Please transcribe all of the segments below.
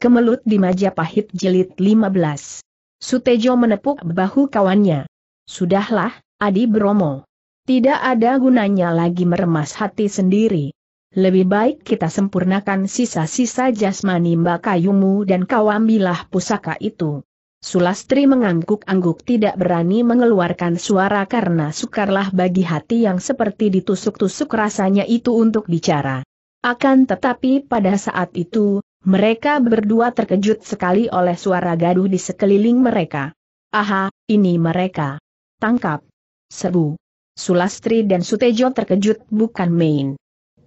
Kemelut di Majapahit Jilid 15. Sutejo menepuk bahu kawannya. Sudahlah, Adi Bromo. Tidak ada gunanya lagi meremas hati sendiri. Lebih baik kita sempurnakan sisa-sisa jasmani Mbak Kayumu dan ambillah pusaka itu. Sulastri mengangguk-angguk tidak berani mengeluarkan suara karena sukarlah bagi hati yang seperti ditusuk-tusuk rasanya itu untuk bicara. Akan tetapi pada saat itu, mereka berdua terkejut sekali oleh suara gaduh di sekeliling mereka. Aha, ini mereka. Tangkap. Seru. Sulastri dan Sutejo terkejut bukan main.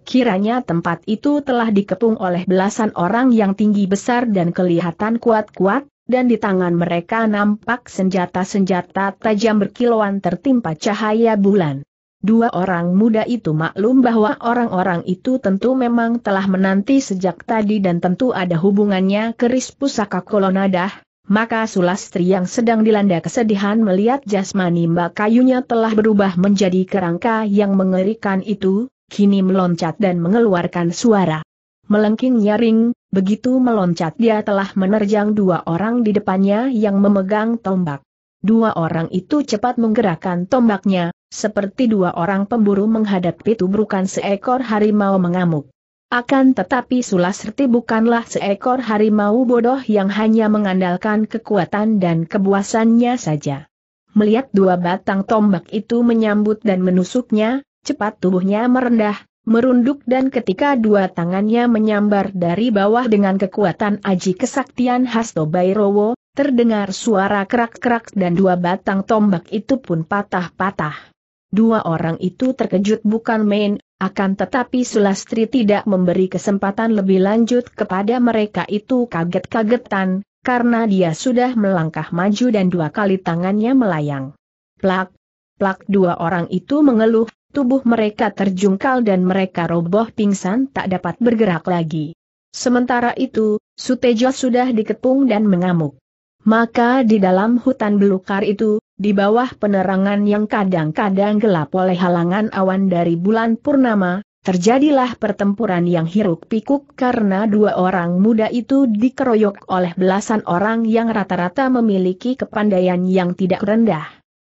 Kiranya tempat itu telah dikepung oleh belasan orang yang tinggi besar dan kelihatan kuat-kuat, dan di tangan mereka nampak senjata-senjata tajam berkilauan tertimpa cahaya bulan. Dua orang muda itu maklum bahwa orang-orang itu tentu memang telah menanti sejak tadi dan tentu ada hubungannya keris pusaka kolonadah, maka Sulastri yang sedang dilanda kesedihan melihat jasmani mbak kayunya telah berubah menjadi kerangka yang mengerikan itu, kini meloncat dan mengeluarkan suara. Melengking nyaring, begitu meloncat dia telah menerjang dua orang di depannya yang memegang tombak. Dua orang itu cepat menggerakkan tombaknya, seperti dua orang pemburu menghadapi tubrukan seekor harimau mengamuk. Akan tetapi Sulasrti bukanlah seekor harimau bodoh yang hanya mengandalkan kekuatan dan kebuasannya saja. Melihat dua batang tombak itu menyambut dan menusuknya, cepat tubuhnya merendah, merunduk dan ketika dua tangannya menyambar dari bawah dengan kekuatan aji kesaktian Hasto Bairowo, terdengar suara kerak-kerak dan dua batang tombak itu pun patah-patah. Dua orang itu terkejut bukan main, akan tetapi Sulastri tidak memberi kesempatan lebih lanjut kepada mereka itu kaget-kagetan, karena dia sudah melangkah maju dan dua kali tangannya melayang. Plak, plak dua orang itu mengeluh, tubuh mereka terjungkal dan mereka roboh pingsan tak dapat bergerak lagi. Sementara itu, Sutejo sudah dikepung dan mengamuk. Maka di dalam hutan belukar itu, di bawah penerangan yang kadang-kadang gelap oleh halangan awan dari bulan purnama, terjadilah pertempuran yang hiruk pikuk karena dua orang muda itu dikeroyok oleh belasan orang yang rata-rata memiliki kepandaian yang tidak rendah.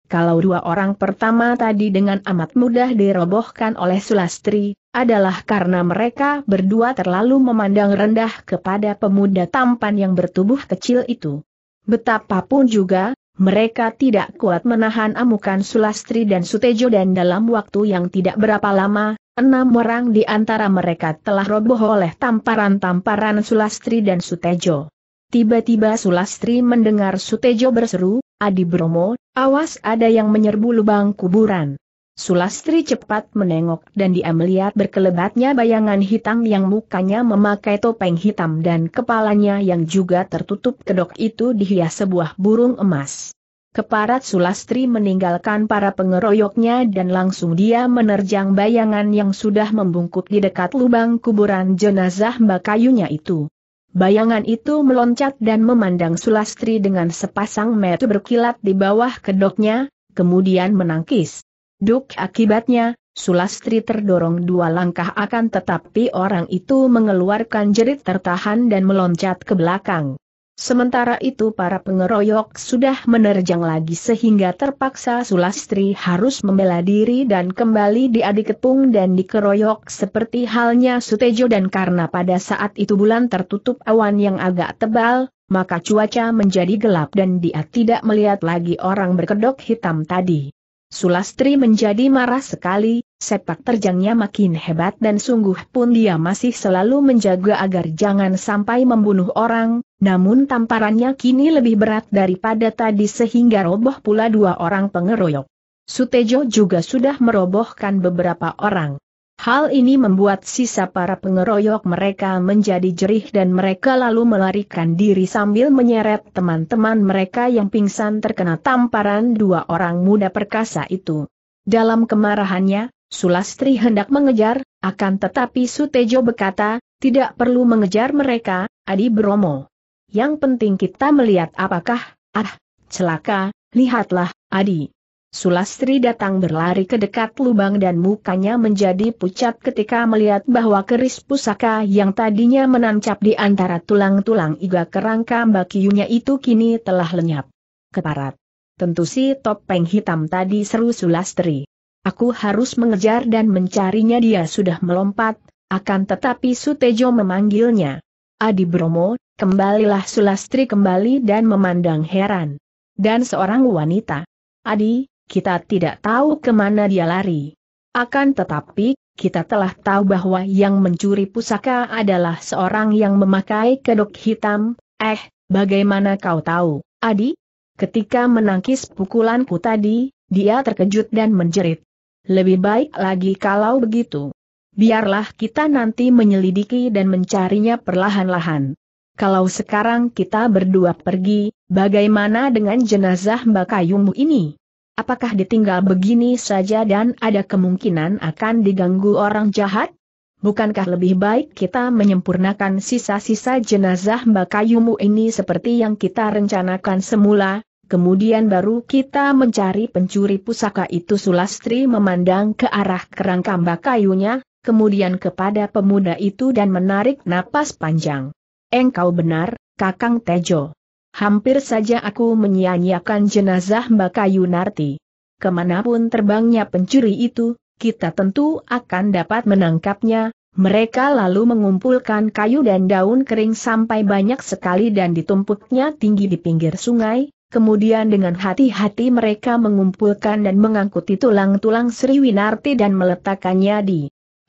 Kalau dua orang pertama tadi dengan amat mudah dirobohkan oleh Sulastri, adalah karena mereka berdua terlalu memandang rendah kepada pemuda tampan yang bertubuh kecil itu. Betapapun juga, mereka tidak kuat menahan amukan Sulastri dan Sutejo dan dalam waktu yang tidak berapa lama, enam orang di antara mereka telah roboh oleh tamparan-tamparan Sulastri dan Sutejo. Tiba-tiba Sulastri mendengar Sutejo berseru, Adi Bromo, awas ada yang menyerbu lubang kuburan. Sulastri cepat menengok dan dia melihat berkelebatnya bayangan hitam yang mukanya memakai topeng hitam dan kepalanya yang juga tertutup kedok itu dihias sebuah burung emas. Keparat Sulastri meninggalkan para pengeroyoknya dan langsung dia menerjang bayangan yang sudah membungkuk di dekat lubang kuburan jenazah Mbak Kayunya itu. Bayangan itu meloncat dan memandang Sulastri dengan sepasang mata berkilat di bawah kedoknya, kemudian menangkis. Duk akibatnya, Sulastri terdorong dua langkah akan tetapi orang itu mengeluarkan jerit tertahan dan meloncat ke belakang. Sementara itu para pengeroyok sudah menerjang lagi sehingga terpaksa Sulastri harus membela diri dan kembali diadiketung dan dikeroyok seperti halnya Sutejo dan karena pada saat itu bulan tertutup awan yang agak tebal, maka cuaca menjadi gelap dan dia tidak melihat lagi orang berkedok hitam tadi. Sulastri menjadi marah sekali, sepak terjangnya makin hebat dan sungguh pun dia masih selalu menjaga agar jangan sampai membunuh orang, namun tamparannya kini lebih berat daripada tadi sehingga roboh pula dua orang pengeroyok. Sutejo juga sudah merobohkan beberapa orang. Hal ini membuat sisa para pengeroyok mereka menjadi jerih dan mereka lalu melarikan diri sambil menyeret teman-teman mereka yang pingsan terkena tamparan dua orang muda perkasa itu. Dalam kemarahannya, Sulastri hendak mengejar, akan tetapi Sutejo berkata, tidak perlu mengejar mereka, Adi Bromo. Yang penting kita melihat apakah, ah, celaka, lihatlah, Adi. Sulastri datang berlari ke dekat lubang dan mukanya menjadi pucat ketika melihat bahwa keris pusaka yang tadinya menancap di antara tulang-tulang iga kerangka bakiunya itu kini telah lenyap. Keparat. Tentu si topeng hitam tadi seru Sulastri. Aku harus mengejar dan mencarinya dia sudah melompat, akan tetapi Sutejo memanggilnya. Adi Bromo, kembalilah Sulastri kembali dan memandang heran. Dan seorang wanita. Adi, kita tidak tahu kemana dia lari. Akan tetapi, kita telah tahu bahwa yang mencuri pusaka adalah seorang yang memakai kedok hitam, eh, bagaimana kau tahu, Adi? Ketika menangkis pukulanku tadi, dia terkejut dan menjerit. Lebih baik lagi kalau begitu. Biarlah kita nanti menyelidiki dan mencarinya perlahan-lahan. Kalau sekarang kita berdua pergi, bagaimana dengan jenazah Mbak Kayungmu ini? Apakah ditinggal begini saja dan ada kemungkinan akan diganggu orang jahat? Bukankah lebih baik kita menyempurnakan sisa-sisa jenazah Mbak Kayumu ini seperti yang kita rencanakan semula, kemudian baru kita mencari pencuri pusaka itu Sulastri memandang ke arah kerangka Mbak Kayunya, kemudian kepada pemuda itu dan menarik napas panjang. Engkau benar, Kakang Tejo. Hampir saja aku menyia-nyiakan jenazah Mbak Kayu Narti. Kemanapun terbangnya pencuri itu, kita tentu akan dapat menangkapnya. Mereka lalu mengumpulkan kayu dan daun kering sampai banyak sekali dan ditumpuknya tinggi di pinggir sungai, Kemudian dengan hati-hati mereka mengumpulkan dan mengangkut tulang-tulang Sriwinarti dan meletakkannya di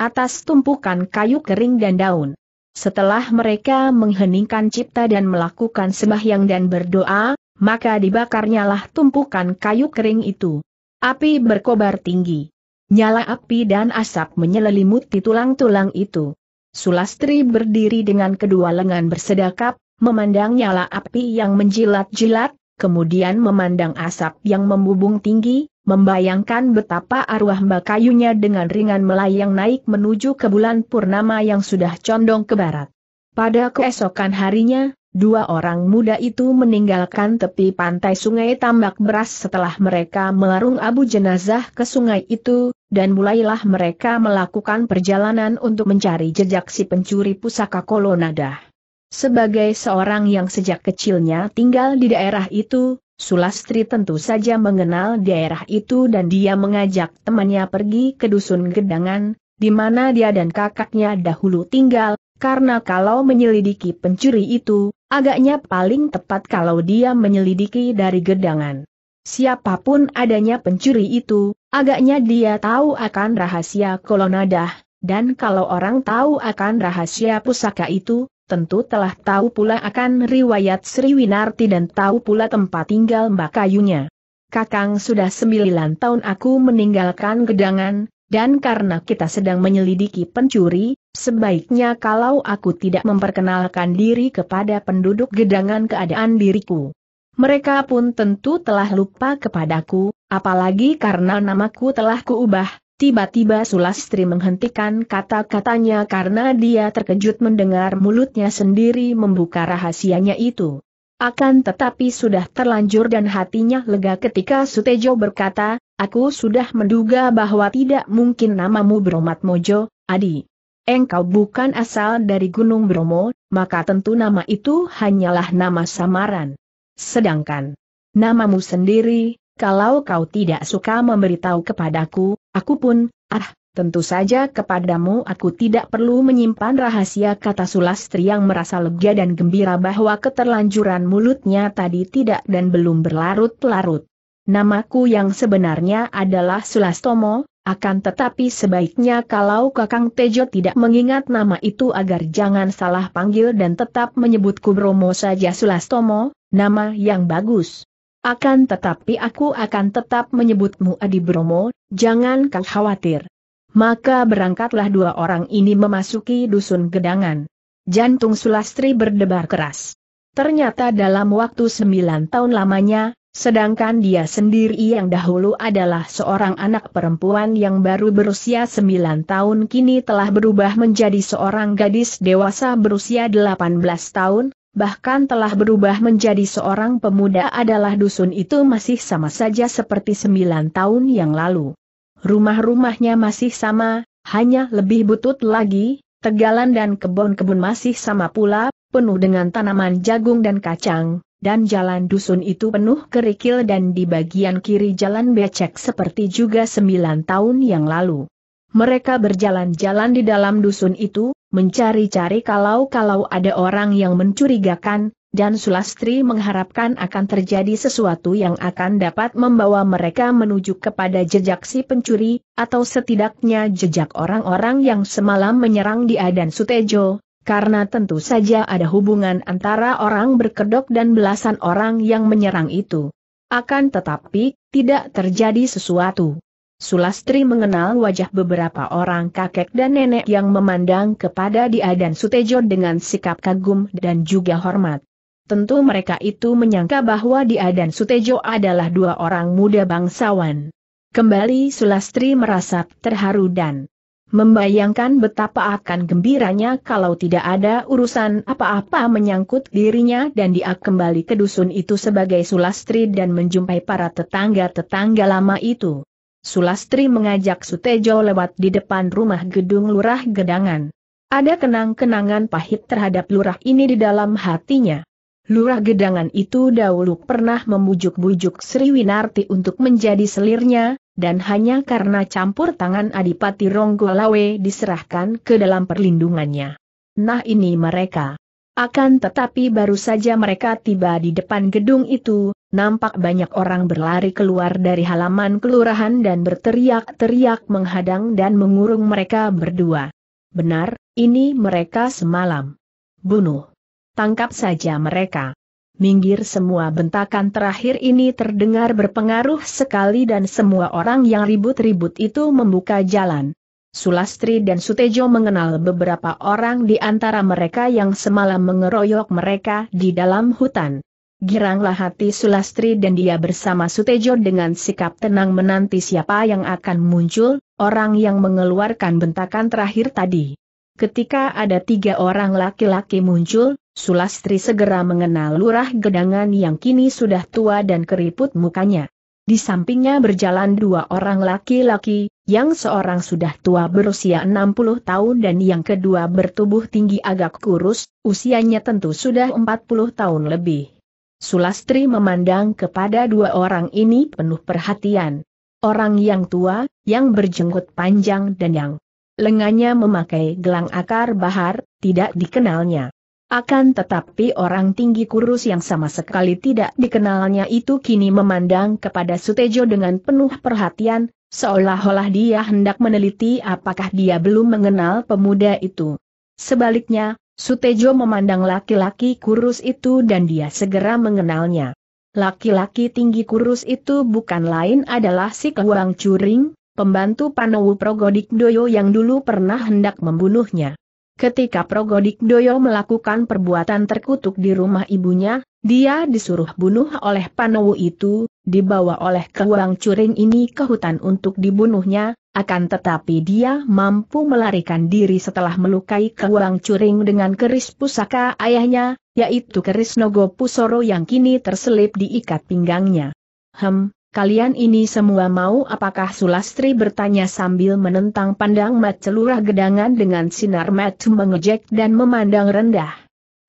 atas tumpukan kayu kering dan daun. Setelah mereka mengheningkan cipta dan melakukan sembahyang dan berdoa, maka dibakarnyalah tumpukan kayu kering itu. Api berkobar tinggi. Nyala api dan asap menyelimuti tulang-tulang itu. Sulastri berdiri dengan kedua lengan bersedekap, memandang nyala api yang menjilat-jilat, kemudian memandang asap yang membubung tinggi, membayangkan betapa arwah mbak kayunya dengan ringan melayang naik menuju ke bulan purnama yang sudah condong ke barat. Pada keesokan harinya, dua orang muda itu meninggalkan tepi pantai sungai Tambak Beras setelah mereka melarung abu jenazah ke sungai itu, dan mulailah mereka melakukan perjalanan untuk mencari jejak si pencuri pusaka Kolonadah. Sebagai seorang yang sejak kecilnya tinggal di daerah itu, Sulastri tentu saja mengenal daerah itu dan dia mengajak temannya pergi ke dusun Gedangan, di mana dia dan kakaknya dahulu tinggal, karena kalau menyelidiki pencuri itu, agaknya paling tepat kalau dia menyelidiki dari Gedangan. Siapapun adanya pencuri itu, agaknya dia tahu akan rahasia kolonadah, dan kalau orang tahu akan rahasia pusaka itu, tentu telah tahu pula akan riwayat Sri Winarti dan tahu pula tempat tinggal Mbak Kayunya. Kakang sudah sembilan tahun aku meninggalkan gedangan, dan karena kita sedang menyelidiki pencuri, sebaiknya kalau aku tidak memperkenalkan diri kepada penduduk gedangan keadaan diriku. Mereka pun tentu telah lupa kepadaku, apalagi karena namaku telah kuubah, Tiba-tiba Sulastri menghentikan kata-katanya karena dia terkejut mendengar mulutnya sendiri membuka rahasianya itu. Akan tetapi sudah terlanjur dan hatinya lega ketika Sutejo berkata, aku sudah menduga bahwa tidak mungkin namamu Bromat Mojo, Adi. Engkau bukan asal dari Gunung Bromo, maka tentu nama itu hanyalah nama samaran. Sedangkan namamu sendiri, kalau kau tidak suka memberitahu kepadaku, aku pun, ah, tentu saja kepadamu aku tidak perlu menyimpan rahasia kata Sulastri yang merasa lega dan gembira bahwa keterlanjuran mulutnya tadi tidak dan belum berlarut-larut. Namaku yang sebenarnya adalah Sulastomo, akan tetapi sebaiknya kalau Kakang Tejo tidak mengingat nama itu agar jangan salah panggil dan tetap menyebutku Bromo saja Sulastomo, nama yang bagus. Akan tetapi aku akan tetap menyebutmu Adi Bromo, jangan kau khawatir. Maka berangkatlah dua orang ini memasuki dusun gedangan. Jantung Sulastri berdebar keras. Ternyata dalam waktu sembilan tahun lamanya, sedangkan dia sendiri yang dahulu adalah seorang anak perempuan yang baru berusia sembilan tahun kini telah berubah menjadi seorang gadis dewasa berusia delapan belas tahun, bahkan telah berubah menjadi seorang pemuda adalah dusun itu masih sama saja seperti sembilan tahun yang lalu. Rumah-rumahnya masih sama, hanya lebih butut lagi, tegalan dan kebun-kebun masih sama pula, penuh dengan tanaman jagung dan kacang, dan jalan dusun itu penuh kerikil dan di bagian kiri jalan becek seperti juga sembilan tahun yang lalu. Mereka berjalan-jalan di dalam dusun itu, mencari-cari kalau-kalau ada orang yang mencurigakan, dan Sulastri mengharapkan akan terjadi sesuatu yang akan dapat membawa mereka menuju kepada jejak si pencuri, atau setidaknya jejak orang-orang yang semalam menyerang dia dan Sutejo, karena tentu saja ada hubungan antara orang berkedok dan belasan orang yang menyerang itu. Akan tetapi, tidak terjadi sesuatu. Sulastri mengenal wajah beberapa orang kakek dan nenek yang memandang kepada dia dan Sutejo dengan sikap kagum dan juga hormat. Tentu mereka itu menyangka bahwa dia dan Sutejo adalah dua orang muda bangsawan. Kembali Sulastri merasa terharu dan membayangkan betapa akan gembiranya kalau tidak ada urusan apa-apa menyangkut dirinya dan dia kembali ke dusun itu sebagai Sulastri dan menjumpai para tetangga-tetangga lama itu. Sulastri mengajak Sutejo lewat di depan rumah gedung lurah gedangan. Ada kenang-kenangan pahit terhadap lurah ini di dalam hatinya. Lurah gedangan itu dahulu pernah membujuk-bujuk Sri Winarti untuk menjadi selirnya, dan hanya karena campur tangan Adipati Ronggolawe diserahkan ke dalam perlindungannya. Nah ini mereka. Akan tetapi baru saja mereka tiba di depan gedung itu, nampak banyak orang berlari keluar dari halaman kelurahan dan berteriak-teriak menghadang dan mengurung mereka berdua. Benar, ini mereka semalam. Bunuh. Tangkap saja mereka. Minggir semua bentakan terakhir ini terdengar berpengaruh sekali dan semua orang yang ribut-ribut itu membuka jalan. Sulastri dan Sutejo mengenal beberapa orang di antara mereka yang semalam mengeroyok mereka di dalam hutan. Giranglah hati Sulastri dan dia bersama Sutejo dengan sikap tenang menanti siapa yang akan muncul, orang yang mengeluarkan bentakan terakhir tadi. Ketika ada tiga orang laki-laki muncul, Sulastri segera mengenal lurah gedangan yang kini sudah tua dan keriput mukanya. Di sampingnya berjalan dua orang laki-laki, yang seorang sudah tua berusia 60 tahun dan yang kedua bertubuh tinggi agak kurus, usianya tentu sudah 40 tahun lebih. Sulastri memandang kepada dua orang ini penuh perhatian. Orang yang tua, yang berjenggot panjang dan yang lengannya memakai gelang akar bahar, tidak dikenalnya. Akan tetapi orang tinggi kurus yang sama sekali tidak dikenalnya itu kini memandang kepada Sutejo dengan penuh perhatian, seolah-olah dia hendak meneliti apakah dia belum mengenal pemuda itu. Sebaliknya, Sutejo memandang laki-laki kurus itu dan dia segera mengenalnya. Laki-laki tinggi kurus itu bukan lain adalah si Kewang Curing, pembantu Panowu Progodik Doyo yang dulu pernah hendak membunuhnya. Ketika Progodik Doyo melakukan perbuatan terkutuk di rumah ibunya, dia disuruh bunuh oleh Panowu itu, dibawa oleh Kewang Curing ini ke hutan untuk dibunuhnya, akan tetapi dia mampu melarikan diri setelah melukai keuang curing dengan keris pusaka ayahnya, yaitu keris Nogo Pusoro yang kini terselip diikat pinggangnya. Hem, kalian ini semua mau apakah Sulastri bertanya sambil menentang pandang mat celurah gedangan dengan sinar mat mengejek dan memandang rendah.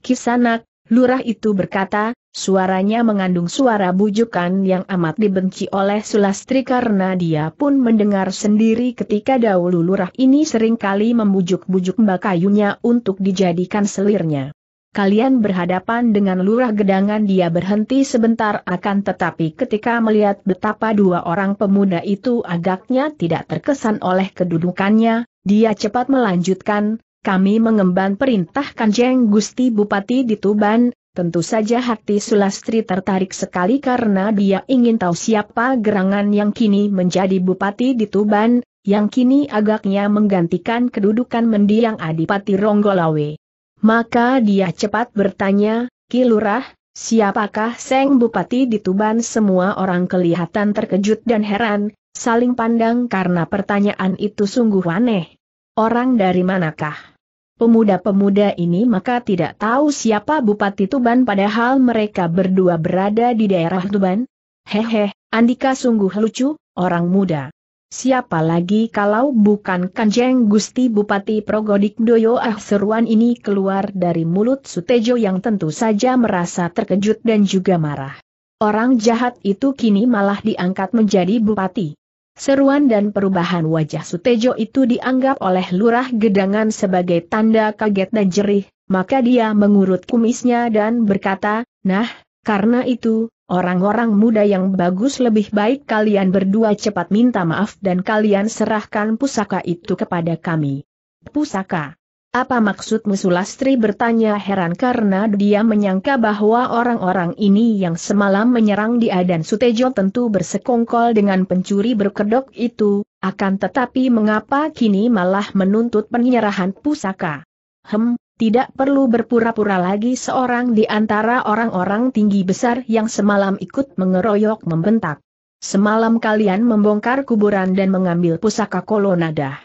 Kisanak, lurah itu berkata, Suaranya mengandung suara bujukan yang amat dibenci oleh Sulastri karena dia pun mendengar sendiri ketika dahulu lurah ini seringkali membujuk-bujuk mbak kayunya untuk dijadikan selirnya. Kalian berhadapan dengan lurah gedangan dia berhenti sebentar akan tetapi ketika melihat betapa dua orang pemuda itu agaknya tidak terkesan oleh kedudukannya, dia cepat melanjutkan, kami mengemban perintah Kanjeng Gusti Bupati di Tuban, Tentu saja hati Sulastri tertarik sekali karena dia ingin tahu siapa gerangan yang kini menjadi bupati di Tuban, yang kini agaknya menggantikan kedudukan mendiang Adipati Ronggolawe. Maka dia cepat bertanya, kilurah, siapakah Seng Bupati di Tuban? Semua orang kelihatan terkejut dan heran, saling pandang karena pertanyaan itu sungguh aneh. Orang dari manakah? pemuda-pemuda ini maka tidak tahu siapa Bupati Tuban padahal mereka berdua berada di daerah Tuban? Hehe, Andika sungguh lucu, orang muda. Siapa lagi kalau bukan Kanjeng Gusti Bupati Progodikdoyo ah seruan ini keluar dari mulut Sutejo yang tentu saja merasa terkejut dan juga marah. Orang jahat itu kini malah diangkat menjadi bupati. Seruan dan perubahan wajah Sutejo itu dianggap oleh lurah gedangan sebagai tanda kaget dan jerih, maka dia mengurut kumisnya dan berkata, Nah, karena itu, orang-orang muda yang bagus lebih baik kalian berdua cepat minta maaf dan kalian serahkan pusaka itu kepada kami. Pusaka apa maksudmu Sulastri bertanya heran karena dia menyangka bahwa orang-orang ini yang semalam menyerang dia dan Sutejo tentu bersekongkol dengan pencuri berkedok itu, akan tetapi mengapa kini malah menuntut penyerahan pusaka? Hem, tidak perlu berpura-pura lagi seorang di antara orang-orang tinggi besar yang semalam ikut mengeroyok membentak. Semalam kalian membongkar kuburan dan mengambil pusaka kolonadah.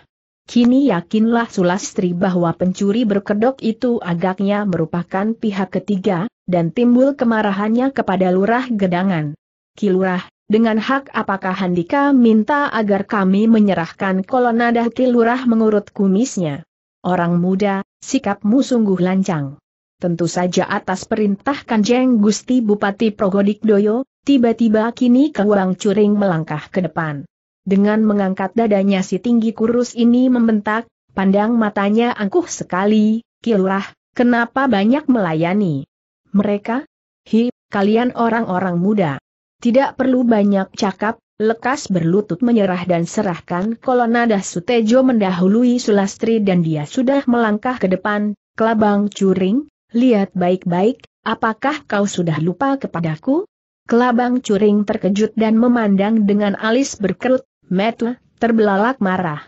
Kini yakinlah Sulastri bahwa pencuri berkedok itu agaknya merupakan pihak ketiga, dan timbul kemarahannya kepada Lurah Gedangan. Kilurah, dengan hak apakah Handika minta agar kami menyerahkan kolonadah Kilurah mengurut kumisnya? Orang muda, sikapmu sungguh lancang. Tentu saja atas perintah Kanjeng Gusti Bupati Progodik Doyo, tiba-tiba kini Kewang Curing melangkah ke depan. Dengan mengangkat dadanya si tinggi kurus ini membentak, pandang matanya angkuh sekali, Kilurah, kenapa banyak melayani? Mereka? Hi, kalian orang-orang muda. Tidak perlu banyak cakap, lekas berlutut menyerah dan serahkan kolonada Sutejo mendahului Sulastri dan dia sudah melangkah ke depan, kelabang curing, lihat baik-baik, apakah kau sudah lupa kepadaku? Kelabang curing terkejut dan memandang dengan alis berkerut, Metu, terbelalak marah.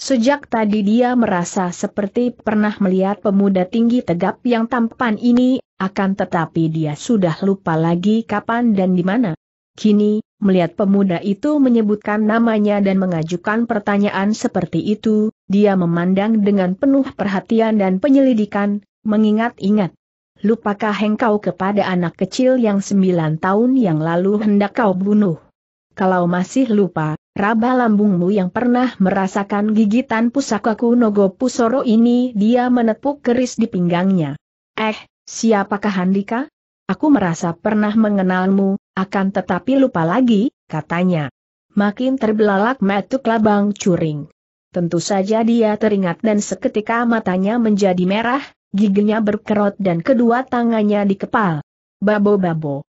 Sejak tadi dia merasa seperti pernah melihat pemuda tinggi tegap yang tampan ini, akan tetapi dia sudah lupa lagi kapan dan di mana. Kini, melihat pemuda itu menyebutkan namanya dan mengajukan pertanyaan seperti itu, dia memandang dengan penuh perhatian dan penyelidikan, mengingat-ingat. Lupakah engkau kepada anak kecil yang sembilan tahun yang lalu hendak kau bunuh? Kalau masih lupa, raba lambungmu yang pernah merasakan gigitan pusaka Kuno pusoro ini dia menepuk keris di pinggangnya. Eh, siapakah Handika? Aku merasa pernah mengenalmu, akan tetapi lupa lagi, katanya. Makin terbelalak metuk labang curing. Tentu saja dia teringat dan seketika matanya menjadi merah, giginya berkerut dan kedua tangannya dikepal. Babo-babo.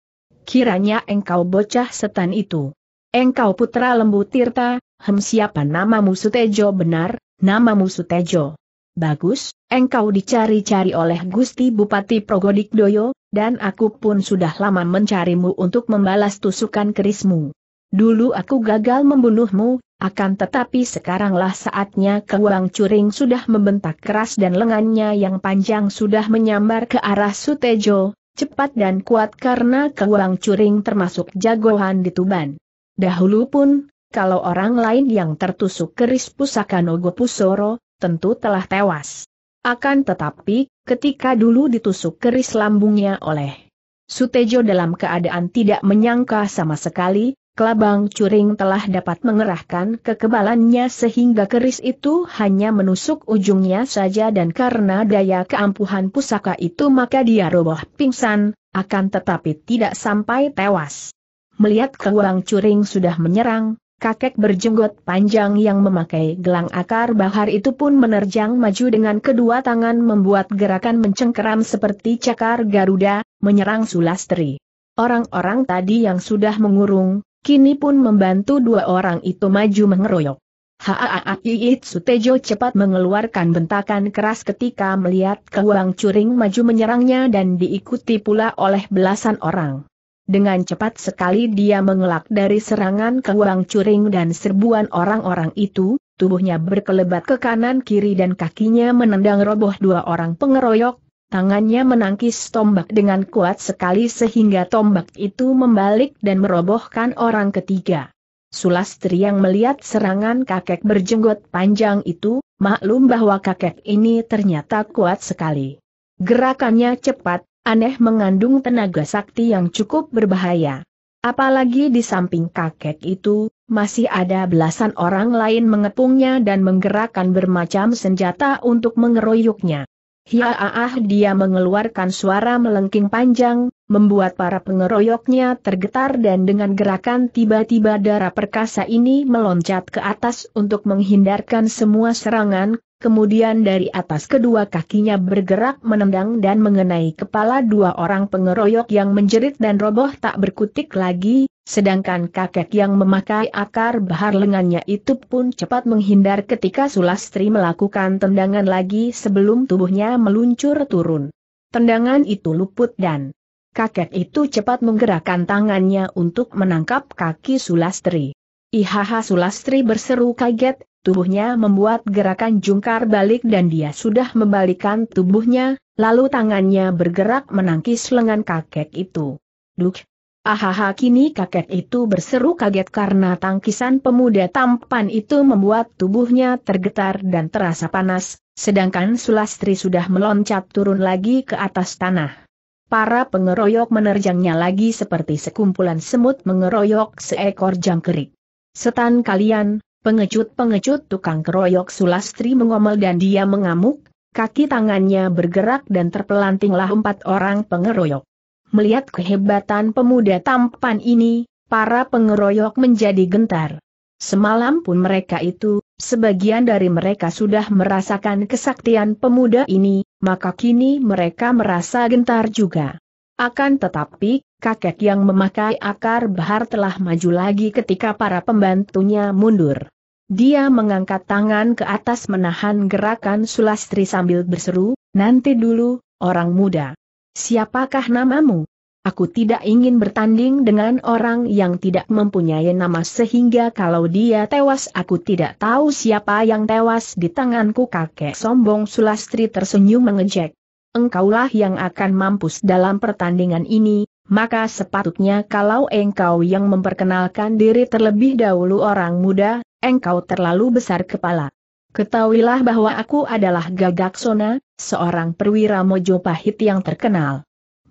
Kiranya engkau bocah setan itu. Engkau putra lembu Tirta, hem siapa namamu Sutejo benar, namamu Sutejo. Bagus, engkau dicari-cari oleh Gusti Bupati Progodik Doyo, dan aku pun sudah lama mencarimu untuk membalas tusukan kerismu. Dulu aku gagal membunuhmu, akan tetapi sekaranglah saatnya Kewang Curing sudah membentak keras dan lengannya yang panjang sudah menyambar ke arah Sutejo, cepat dan kuat karena Kewang Curing termasuk jagoan di Tuban. Dahulu pun, kalau orang lain yang tertusuk keris pusaka Nogopusoro, tentu telah tewas. Akan tetapi, ketika dulu ditusuk keris lambungnya oleh Sutejo dalam keadaan tidak menyangka sama sekali, Kelabang Curing telah dapat mengerahkan kekebalannya sehingga keris itu hanya menusuk ujungnya saja dan karena daya keampuhan pusaka itu maka dia roboh pingsan, akan tetapi tidak sampai tewas. Melihat Kewang Curing sudah menyerang, kakek berjenggot panjang yang memakai gelang akar bahar itu pun menerjang maju dengan kedua tangan membuat gerakan mencengkeram seperti cakar Garuda, menyerang Sulastri. Orang-orang tadi yang sudah mengurung, kini pun membantu dua orang itu maju mengeroyok. Haaa Iit Sutejo cepat mengeluarkan bentakan keras ketika melihat Kewang Curing maju menyerangnya dan diikuti pula oleh belasan orang. Dengan cepat sekali dia mengelak dari serangan ke uang Curing dan serbuan orang-orang itu, tubuhnya berkelebat ke kanan kiri dan kakinya menendang roboh dua orang pengeroyok, tangannya menangkis tombak dengan kuat sekali sehingga tombak itu membalik dan merobohkan orang ketiga. Sulastri yang melihat serangan kakek berjenggot panjang itu, maklum bahwa kakek ini ternyata kuat sekali. Gerakannya cepat, aneh mengandung tenaga sakti yang cukup berbahaya. Apalagi di samping kakek itu, masih ada belasan orang lain mengepungnya dan menggerakkan bermacam senjata untuk mengeroyoknya. Hiaaah! dia mengeluarkan suara melengking panjang, membuat para pengeroyoknya tergetar dan dengan gerakan tiba-tiba darah perkasa ini meloncat ke atas untuk menghindarkan semua serangan, kemudian dari atas kedua kakinya bergerak menendang dan mengenai kepala dua orang pengeroyok yang menjerit dan roboh tak berkutik lagi, sedangkan kakek yang memakai akar bahar lengannya itu pun cepat menghindar ketika Sulastri melakukan tendangan lagi sebelum tubuhnya meluncur turun. Tendangan itu luput dan kakek itu cepat menggerakkan tangannya untuk menangkap kaki Sulastri. Ihaha Sulastri berseru kaget, tubuhnya membuat gerakan jungkar balik dan dia sudah membalikkan tubuhnya, lalu tangannya bergerak menangkis lengan kakek itu. Duk! Ahaha kini kakek itu berseru kaget karena tangkisan pemuda tampan itu membuat tubuhnya tergetar dan terasa panas, sedangkan Sulastri sudah meloncat turun lagi ke atas tanah. Para pengeroyok menerjangnya lagi seperti sekumpulan semut mengeroyok seekor jangkrik. Setan kalian, Pengecut-pengecut tukang keroyok Sulastri mengomel dan dia mengamuk, kaki tangannya bergerak dan terpelantinglah empat orang pengeroyok. Melihat kehebatan pemuda tampan ini, para pengeroyok menjadi gentar. Semalam pun mereka itu, sebagian dari mereka sudah merasakan kesaktian pemuda ini, maka kini mereka merasa gentar juga. Akan tetapi, kakek yang memakai akar bahar telah maju lagi ketika para pembantunya mundur. Dia mengangkat tangan ke atas menahan gerakan Sulastri sambil berseru, nanti dulu, orang muda. Siapakah namamu? Aku tidak ingin bertanding dengan orang yang tidak mempunyai nama sehingga kalau dia tewas aku tidak tahu siapa yang tewas di tanganku kakek sombong Sulastri tersenyum mengejek. Engkaulah yang akan mampus dalam pertandingan ini, maka sepatutnya kalau engkau yang memperkenalkan diri terlebih dahulu orang muda, engkau terlalu besar kepala. Ketahuilah bahwa aku adalah Gagaksona, seorang perwira Mojopahit yang terkenal.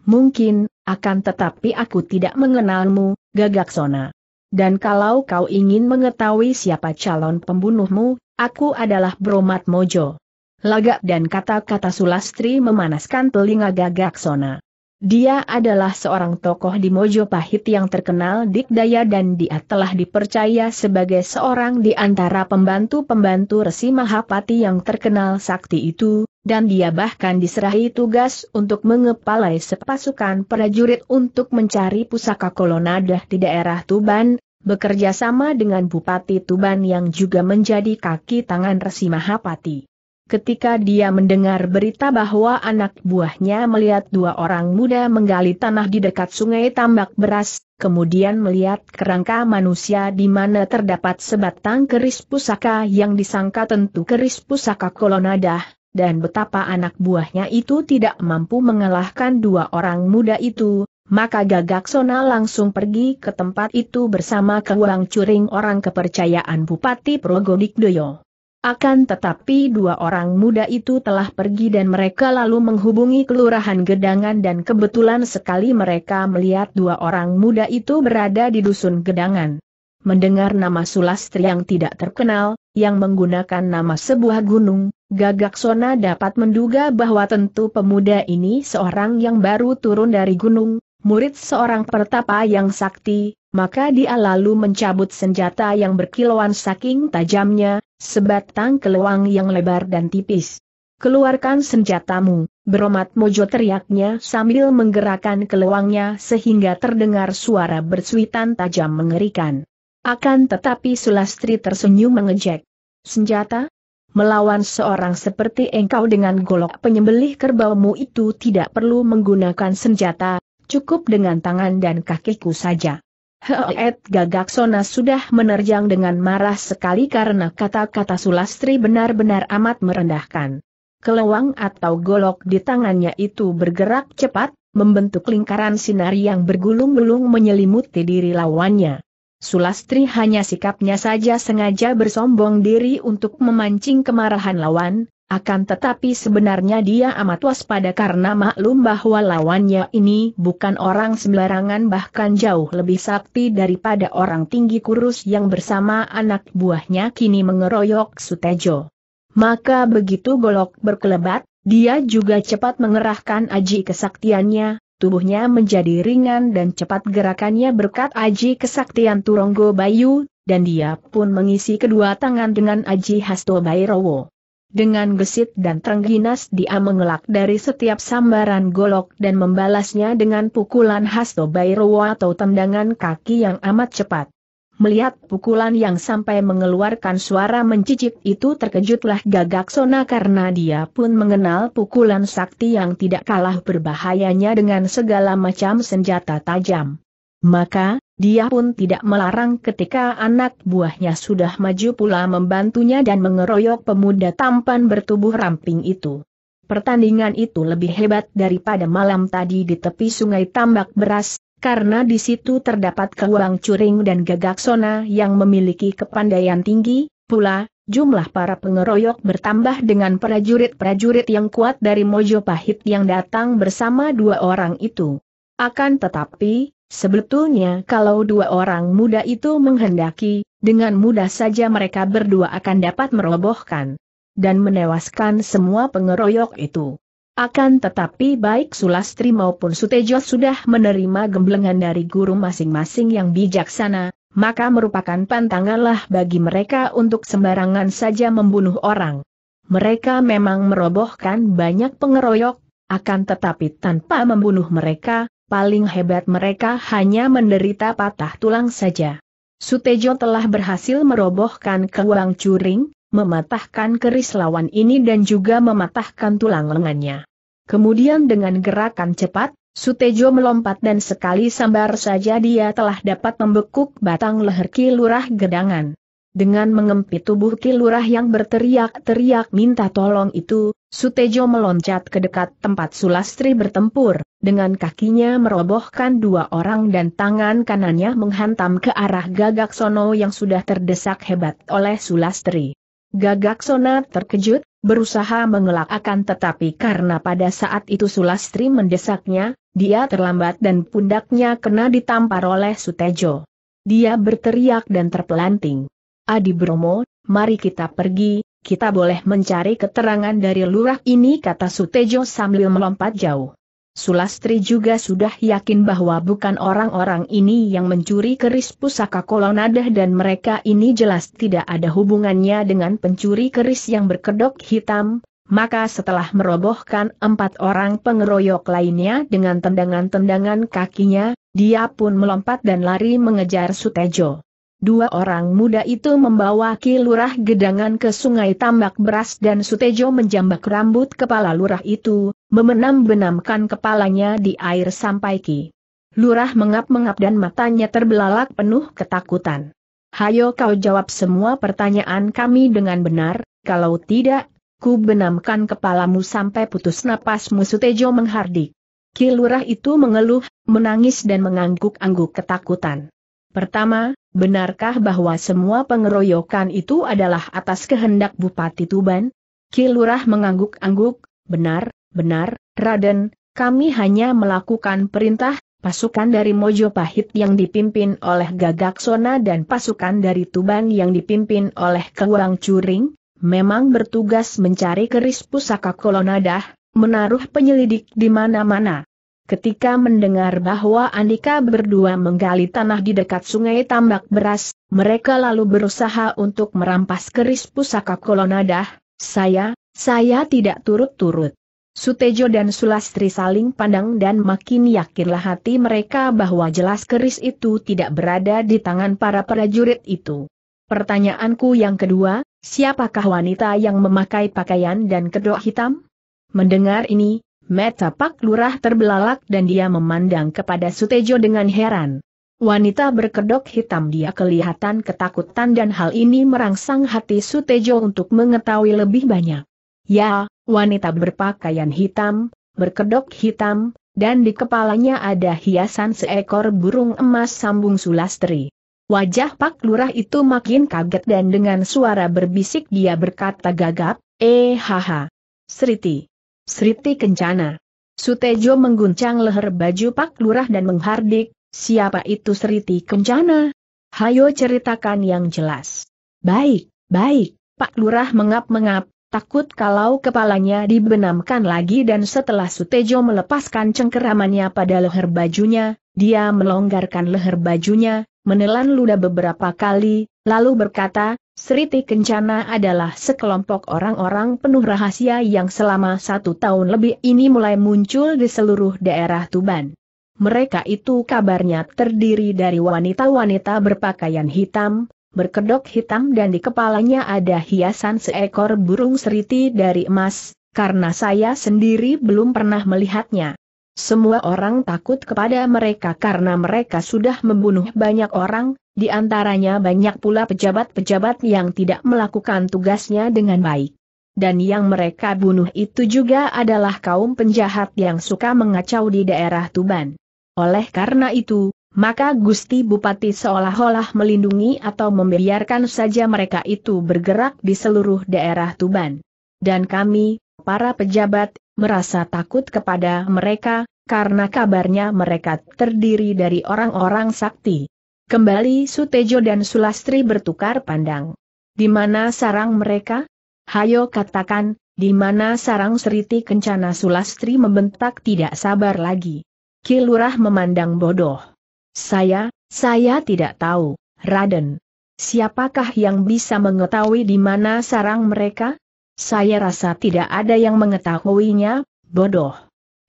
Mungkin, akan tetapi aku tidak mengenalmu, Gagaksona. Dan kalau kau ingin mengetahui siapa calon pembunuhmu, aku adalah Bromat Mojo. Lagak dan kata-kata Sulastri memanaskan telinga Gagaksona. Dia adalah seorang tokoh di Mojopahit yang terkenal dikdaya dan dia telah dipercaya sebagai seorang di antara pembantu-pembantu Resi Mahapati yang terkenal sakti itu, dan dia bahkan diserahi tugas untuk mengepalai sepasukan prajurit untuk mencari pusaka kolonadah di daerah Tuban, bekerja sama dengan Bupati Tuban yang juga menjadi kaki tangan Resi Mahapati ketika dia mendengar berita bahwa anak buahnya melihat dua orang muda menggali tanah di dekat sungai tambak beras, kemudian melihat kerangka manusia di mana terdapat sebatang keris pusaka yang disangka tentu keris pusaka kolonadah, dan betapa anak buahnya itu tidak mampu mengalahkan dua orang muda itu, maka Gagaksona langsung pergi ke tempat itu bersama Kewang Curing orang kepercayaan Bupati Progodikdoyo. Akan tetapi dua orang muda itu telah pergi dan mereka lalu menghubungi kelurahan Gedangan dan kebetulan sekali mereka melihat dua orang muda itu berada di dusun Gedangan. Mendengar nama Sulastri yang tidak terkenal, yang menggunakan nama sebuah gunung, Gagak Sona dapat menduga bahwa tentu pemuda ini seorang yang baru turun dari gunung, murid seorang pertapa yang sakti, maka dia lalu mencabut senjata yang berkilauan saking tajamnya, Sebatang keluang yang lebar dan tipis. Keluarkan senjatamu, beromat mojo teriaknya sambil menggerakkan keluangnya sehingga terdengar suara bersuitan tajam mengerikan. Akan tetapi Sulastri tersenyum mengejek. Senjata? Melawan seorang seperti engkau dengan golok penyembelih kerbaumu itu tidak perlu menggunakan senjata, cukup dengan tangan dan kakiku saja. Heet Gagaksona sudah menerjang dengan marah sekali karena kata-kata Sulastri benar-benar amat merendahkan. Kelewang atau golok di tangannya itu bergerak cepat, membentuk lingkaran sinar yang bergulung-gulung menyelimuti diri lawannya. Sulastri hanya sikapnya saja sengaja bersombong diri untuk memancing kemarahan lawan, akan tetapi sebenarnya dia amat waspada karena maklum bahwa lawannya ini bukan orang sembarangan bahkan jauh lebih sakti daripada orang tinggi kurus yang bersama anak buahnya kini mengeroyok Sutejo. Maka begitu golok berkelebat, dia juga cepat mengerahkan aji kesaktiannya, tubuhnya menjadi ringan dan cepat gerakannya berkat aji kesaktian Turonggo Bayu, dan dia pun mengisi kedua tangan dengan aji Hasto Bayrowo. Dengan gesit dan terengginas dia mengelak dari setiap sambaran golok dan membalasnya dengan pukulan khas Tobairo atau tendangan kaki yang amat cepat. Melihat pukulan yang sampai mengeluarkan suara mencicik itu terkejutlah gagak sona karena dia pun mengenal pukulan sakti yang tidak kalah berbahayanya dengan segala macam senjata tajam. Maka, dia pun tidak melarang ketika anak buahnya sudah maju pula membantunya dan mengeroyok pemuda tampan bertubuh ramping itu. Pertandingan itu lebih hebat daripada malam tadi di tepi sungai tambak beras, karena di situ terdapat keuang curing dan Gagak Sona yang memiliki kepandaian tinggi, pula, jumlah para pengeroyok bertambah dengan prajurit-prajurit yang kuat dari Mojopahit yang datang bersama dua orang itu. Akan tetapi, Sebetulnya kalau dua orang muda itu menghendaki, dengan mudah saja mereka berdua akan dapat merobohkan dan menewaskan semua pengeroyok itu. Akan tetapi baik Sulastri maupun Sutejo sudah menerima gemblengan dari guru masing-masing yang bijaksana, maka merupakan pantanganlah bagi mereka untuk sembarangan saja membunuh orang. Mereka memang merobohkan banyak pengeroyok, akan tetapi tanpa membunuh mereka, paling hebat mereka hanya menderita patah tulang saja. Sutejo telah berhasil merobohkan keuang curing, mematahkan keris lawan ini dan juga mematahkan tulang lengannya. Kemudian dengan gerakan cepat, Sutejo melompat dan sekali sambar saja dia telah dapat membekuk batang leher kilurah gedangan. Dengan mengempit tubuh kilurah yang berteriak-teriak minta tolong itu, Sutejo meloncat ke dekat tempat Sulastri bertempur, dengan kakinya merobohkan dua orang dan tangan kanannya menghantam ke arah Gagak Sono yang sudah terdesak hebat oleh Sulastri. Gagak Sona terkejut, berusaha mengelak akan tetapi karena pada saat itu Sulastri mendesaknya, dia terlambat dan pundaknya kena ditampar oleh Sutejo. Dia berteriak dan terpelanting. Adi Bromo, mari kita pergi, kita boleh mencari keterangan dari lurah ini kata Sutejo sambil melompat jauh. Sulastri juga sudah yakin bahwa bukan orang-orang ini yang mencuri keris pusaka kolonadah dan mereka ini jelas tidak ada hubungannya dengan pencuri keris yang berkedok hitam, maka setelah merobohkan empat orang pengeroyok lainnya dengan tendangan-tendangan kakinya, dia pun melompat dan lari mengejar Sutejo. Dua orang muda itu membawa Ki Lurah Gedangan ke sungai tambak beras dan Sutejo menjambak rambut kepala lurah itu, memenam-benamkan kepalanya di air sampai Ki. Lurah mengap-mengap dan matanya terbelalak penuh ketakutan. Hayo kau jawab semua pertanyaan kami dengan benar, kalau tidak, ku benamkan kepalamu sampai putus napasmu Sutejo menghardik. Ki Lurah itu mengeluh, menangis dan mengangguk-angguk ketakutan. Pertama, Benarkah bahwa semua pengeroyokan itu adalah atas kehendak Bupati Tuban? Kilurah mengangguk-angguk, benar, benar, Raden, kami hanya melakukan perintah, pasukan dari Mojopahit yang dipimpin oleh Gagaksona dan pasukan dari Tuban yang dipimpin oleh Kewang Curing, memang bertugas mencari keris pusaka Kolonadah, menaruh penyelidik di mana-mana. Ketika mendengar bahwa Andika berdua menggali tanah di dekat sungai tambak beras, mereka lalu berusaha untuk merampas keris pusaka kolonadah, saya, saya tidak turut-turut. Sutejo dan Sulastri saling pandang dan makin yakinlah hati mereka bahwa jelas keris itu tidak berada di tangan para prajurit itu. Pertanyaanku yang kedua, siapakah wanita yang memakai pakaian dan kedok hitam? Mendengar ini, Meta Pak Lurah terbelalak dan dia memandang kepada Sutejo dengan heran. Wanita berkedok hitam dia kelihatan ketakutan dan hal ini merangsang hati Sutejo untuk mengetahui lebih banyak. Ya, wanita berpakaian hitam, berkedok hitam, dan di kepalanya ada hiasan seekor burung emas sambung sulastri. Wajah Pak Lurah itu makin kaget dan dengan suara berbisik dia berkata gagap, eh haha. Seriti. Sriti Kencana. Sutejo mengguncang leher baju Pak Lurah dan menghardik, siapa itu Sriti Kencana? Hayo ceritakan yang jelas. Baik, baik, Pak Lurah mengap-mengap, takut kalau kepalanya dibenamkan lagi dan setelah Sutejo melepaskan cengkeramannya pada leher bajunya, dia melonggarkan leher bajunya, menelan ludah beberapa kali, lalu berkata, Seriti Kencana adalah sekelompok orang-orang penuh rahasia yang selama satu tahun lebih ini mulai muncul di seluruh daerah Tuban. Mereka itu kabarnya terdiri dari wanita-wanita berpakaian hitam, berkedok hitam dan di kepalanya ada hiasan seekor burung seriti dari emas, karena saya sendiri belum pernah melihatnya. Semua orang takut kepada mereka karena mereka sudah membunuh banyak orang, di antaranya banyak pula pejabat-pejabat yang tidak melakukan tugasnya dengan baik. Dan yang mereka bunuh itu juga adalah kaum penjahat yang suka mengacau di daerah Tuban. Oleh karena itu, maka Gusti Bupati seolah-olah melindungi atau membiarkan saja mereka itu bergerak di seluruh daerah Tuban. Dan kami, para pejabat, merasa takut kepada mereka, karena kabarnya mereka terdiri dari orang-orang sakti. Kembali Sutejo dan Sulastri bertukar pandang. Di mana sarang mereka? Hayo katakan, di mana sarang seriti kencana Sulastri membentak tidak sabar lagi. Kilurah memandang bodoh. Saya, saya tidak tahu, Raden. Siapakah yang bisa mengetahui di mana sarang mereka? Saya rasa tidak ada yang mengetahuinya, bodoh.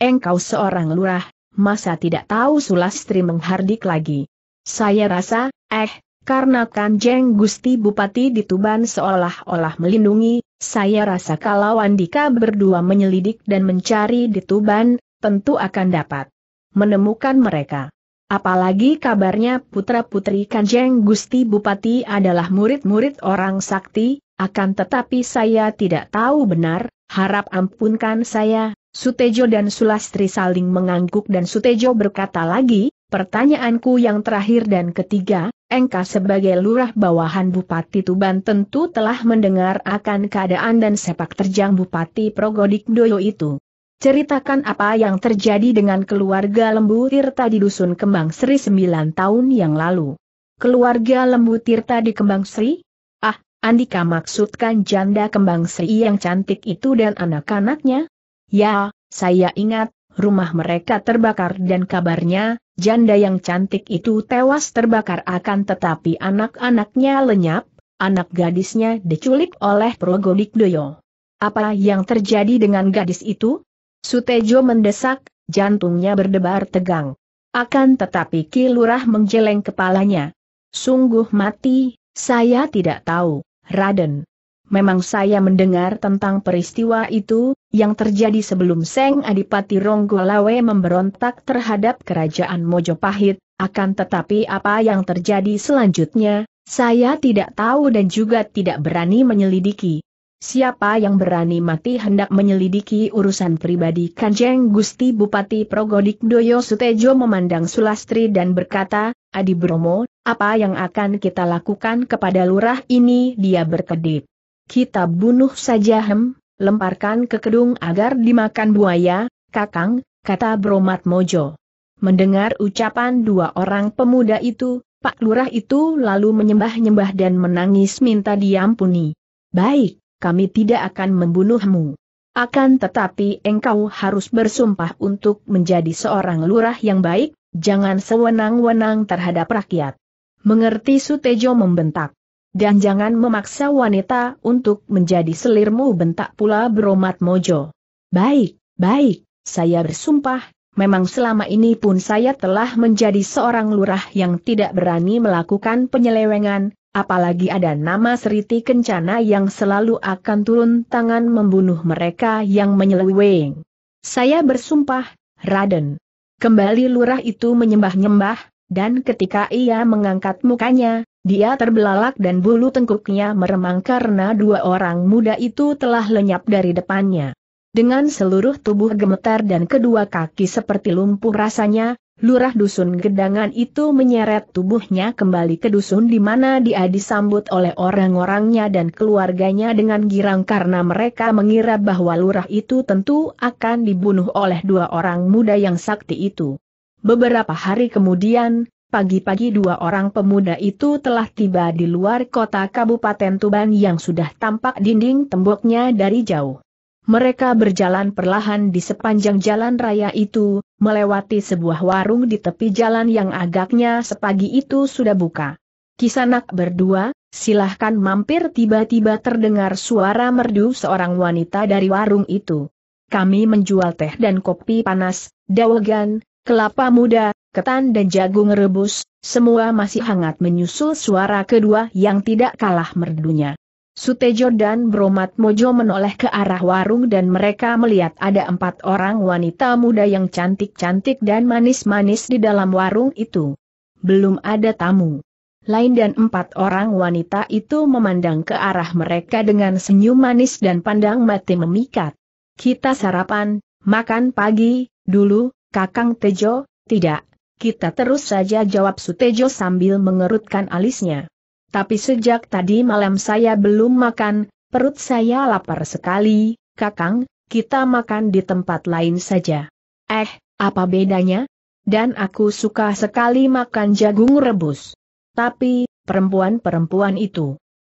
Engkau seorang lurah, masa tidak tahu Sulastri menghardik lagi. Saya rasa, eh, karena Kanjeng Gusti Bupati di Tuban seolah-olah melindungi, saya rasa kalau Andika berdua menyelidik dan mencari di Tuban, tentu akan dapat menemukan mereka. Apalagi kabarnya putra-putri Kanjeng Gusti Bupati adalah murid-murid orang sakti, akan tetapi saya tidak tahu benar, harap ampunkan saya, Sutejo dan Sulastri saling mengangguk dan Sutejo berkata lagi, pertanyaanku yang terakhir dan ketiga, Engka sebagai lurah bawahan Bupati Tuban tentu telah mendengar akan keadaan dan sepak terjang Bupati Progodik Doyo itu. Ceritakan apa yang terjadi dengan keluarga Lembu Tirta di Dusun Kembang Sri 9 tahun yang lalu. Keluarga Lembu Tirta di Kembang Sri? Ah, Andika maksudkan janda Kembang Sri yang cantik itu dan anak-anaknya? Ya, saya ingat, rumah mereka terbakar dan kabarnya, janda yang cantik itu tewas terbakar akan tetapi anak-anaknya lenyap, anak gadisnya diculik oleh Progodik Doyo. Apa yang terjadi dengan gadis itu? Sutejo mendesak, jantungnya berdebar tegang. Akan tetapi Kilurah Lurah kepalanya. Sungguh mati, saya tidak tahu, Raden memang saya mendengar tentang peristiwa itu, yang terjadi sebelum Seng Adipati Ronggolawe memberontak terhadap kerajaan Mojopahit, akan tetapi apa yang terjadi selanjutnya, saya tidak tahu dan juga tidak berani menyelidiki. Siapa yang berani mati hendak menyelidiki urusan pribadi Kanjeng Gusti Bupati Progodik Doyo Sutejo memandang Sulastri dan berkata, Adi Bromo, apa yang akan kita lakukan kepada lurah ini dia berkedip. Kita bunuh saja hem, lemparkan ke kedung agar dimakan buaya, kakang, kata Bromat Mojo. Mendengar ucapan dua orang pemuda itu, Pak Lurah itu lalu menyembah-nyembah dan menangis minta diampuni. Baik, kami tidak akan membunuhmu. Akan tetapi engkau harus bersumpah untuk menjadi seorang lurah yang baik, jangan sewenang-wenang terhadap rakyat. Mengerti Sutejo membentak. Dan jangan memaksa wanita untuk menjadi selirmu bentak pula beromat mojo. Baik, baik, saya bersumpah, memang selama ini pun saya telah menjadi seorang lurah yang tidak berani melakukan penyelewengan, apalagi ada nama Seriti Kencana yang selalu akan turun tangan membunuh mereka yang menyeleweng. Saya bersumpah, Raden. Kembali lurah itu menyembah-nyembah, dan ketika ia mengangkat mukanya, dia terbelalak dan bulu tengkuknya meremang karena dua orang muda itu telah lenyap dari depannya. Dengan seluruh tubuh gemetar dan kedua kaki seperti lumpuh rasanya, lurah dusun gedangan itu menyeret tubuhnya kembali ke dusun di mana dia disambut oleh orang-orangnya dan keluarganya dengan girang karena mereka mengira bahwa lurah itu tentu akan dibunuh oleh dua orang muda yang sakti itu. Beberapa hari kemudian, pagi-pagi dua orang pemuda itu telah tiba di luar kota Kabupaten Tuban yang sudah tampak dinding temboknya dari jauh. Mereka berjalan perlahan di sepanjang jalan raya itu, melewati sebuah warung di tepi jalan yang agaknya sepagi itu sudah buka. Kisanak berdua, silahkan mampir tiba-tiba terdengar suara merdu seorang wanita dari warung itu. Kami menjual teh dan kopi panas, dawagan, kelapa muda, ketan dan jagung rebus, semua masih hangat menyusul suara kedua yang tidak kalah merdunya. Sutejo dan Bromat Mojo menoleh ke arah warung dan mereka melihat ada empat orang wanita muda yang cantik-cantik dan manis-manis di dalam warung itu. Belum ada tamu. Lain dan empat orang wanita itu memandang ke arah mereka dengan senyum manis dan pandang mati memikat. Kita sarapan, makan pagi, dulu, Kakang Tejo, tidak, kita terus saja jawab Sutejo sambil mengerutkan alisnya. Tapi sejak tadi malam saya belum makan, perut saya lapar sekali, Kakang, kita makan di tempat lain saja. Eh, apa bedanya? Dan aku suka sekali makan jagung rebus. Tapi, perempuan-perempuan itu.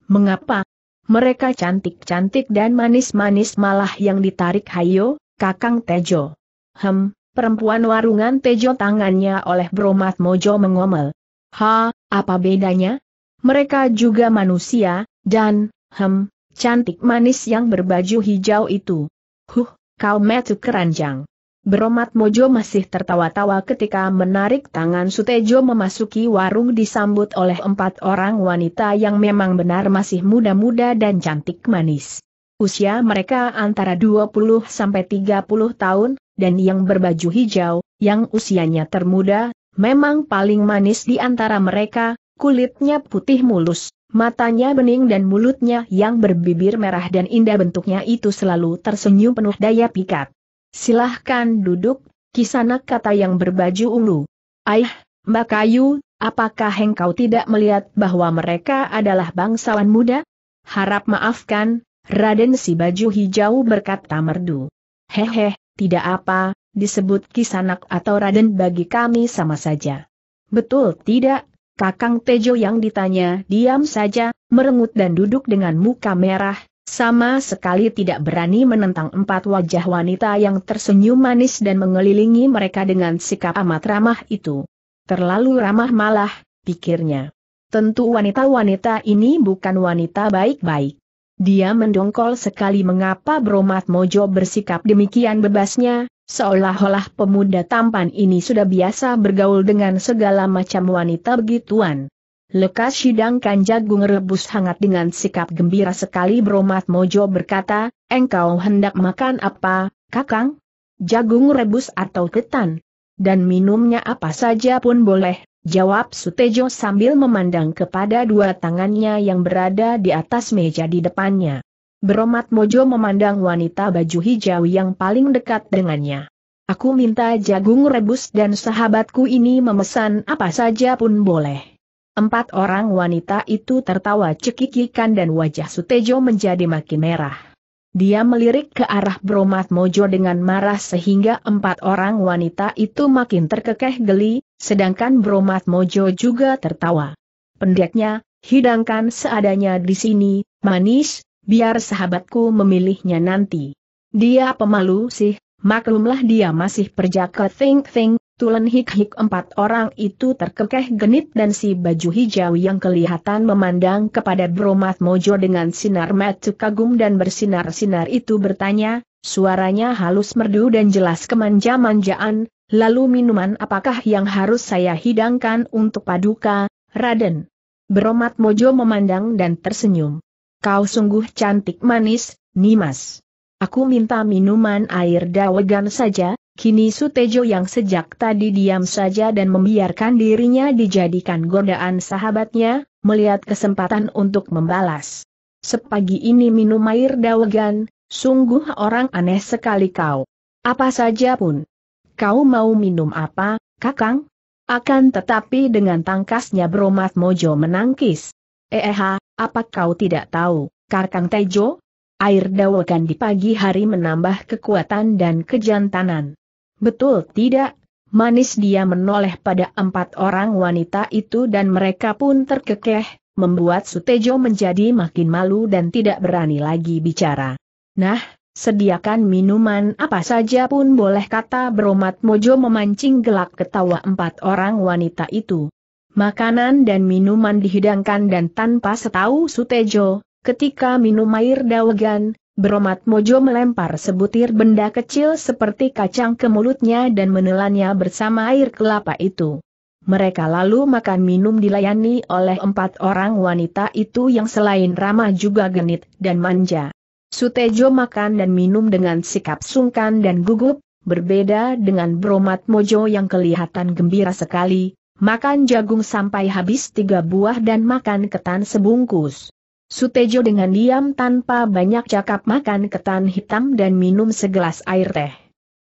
Mengapa? Mereka cantik-cantik dan manis-manis malah yang ditarik hayo, kakang Tejo. Hem, Perempuan warungan Tejo tangannya oleh Bromat Mojo mengomel. Ha, apa bedanya? Mereka juga manusia, dan, hem, cantik manis yang berbaju hijau itu. Huh, kau metu keranjang. Bromat Mojo masih tertawa-tawa ketika menarik tangan Sutejo memasuki warung disambut oleh empat orang wanita yang memang benar masih muda-muda dan cantik manis. Usia mereka antara 20 sampai 30 tahun, dan yang berbaju hijau, yang usianya termuda, memang paling manis di antara mereka, kulitnya putih mulus, matanya bening dan mulutnya yang berbibir merah dan indah bentuknya itu selalu tersenyum penuh daya pikat. Silahkan duduk, kisanak kata yang berbaju ungu. Aih, Mbak Kayu, apakah engkau tidak melihat bahwa mereka adalah bangsawan muda? Harap maafkan, Raden si baju hijau berkata merdu. Hehe, tidak apa, disebut kisanak atau raden bagi kami sama saja. Betul tidak? Kakang Tejo yang ditanya diam saja, merengut dan duduk dengan muka merah, sama sekali tidak berani menentang empat wajah wanita yang tersenyum manis dan mengelilingi mereka dengan sikap amat ramah itu. Terlalu ramah malah, pikirnya. Tentu wanita-wanita ini bukan wanita baik-baik. Dia mendongkol sekali mengapa Bromat Mojo bersikap demikian bebasnya, seolah-olah pemuda tampan ini sudah biasa bergaul dengan segala macam wanita begituan. Lekas sidangkan jagung rebus hangat dengan sikap gembira sekali Bromat Mojo berkata, engkau hendak makan apa, kakang? Jagung rebus atau ketan? Dan minumnya apa saja pun boleh, Jawab Sutejo sambil memandang kepada dua tangannya yang berada di atas meja di depannya. Beromat Mojo memandang wanita baju hijau yang paling dekat dengannya. Aku minta jagung rebus dan sahabatku ini memesan apa saja pun boleh. Empat orang wanita itu tertawa cekikikan dan wajah Sutejo menjadi makin merah. Dia melirik ke arah Bromat Mojo dengan marah sehingga empat orang wanita itu makin terkekeh geli, Sedangkan Bromat Mojo juga tertawa. Pendeknya, hidangkan seadanya di sini, manis, biar sahabatku memilihnya nanti. Dia pemalu sih, maklumlah dia masih perjaka think-think, tulen hik-hik empat orang itu terkekeh genit dan si baju hijau yang kelihatan memandang kepada Bromat Mojo dengan sinar mata kagum dan bersinar-sinar itu bertanya, suaranya halus merdu dan jelas kemanja-manjaan, Lalu minuman apakah yang harus saya hidangkan untuk paduka, Raden? Beromat Mojo memandang dan tersenyum. Kau sungguh cantik manis, Nimas. Aku minta minuman air dawegan saja, kini Sutejo yang sejak tadi diam saja dan membiarkan dirinya dijadikan godaan sahabatnya, melihat kesempatan untuk membalas. Sepagi ini minum air dawegan, sungguh orang aneh sekali kau. Apa saja pun, Kau mau minum apa, kakang? Akan tetapi dengan tangkasnya Bromat Mojo menangkis. Eha, apa kau tidak tahu, kakang Tejo? Air dawakan di pagi hari menambah kekuatan dan kejantanan. Betul tidak? Manis dia menoleh pada empat orang wanita itu dan mereka pun terkekeh, membuat Sutejo menjadi makin malu dan tidak berani lagi bicara. Nah, Sediakan minuman apa saja pun boleh kata Bromat Mojo memancing gelak ketawa empat orang wanita itu. Makanan dan minuman dihidangkan dan tanpa setahu Sutejo, ketika minum air dawegan, Bromat Mojo melempar sebutir benda kecil seperti kacang ke mulutnya dan menelannya bersama air kelapa itu. Mereka lalu makan minum dilayani oleh empat orang wanita itu yang selain ramah juga genit dan manja. Sutejo makan dan minum dengan sikap sungkan dan gugup, berbeda dengan Bromat Mojo yang kelihatan gembira sekali, makan jagung sampai habis tiga buah dan makan ketan sebungkus. Sutejo dengan diam tanpa banyak cakap makan ketan hitam dan minum segelas air teh.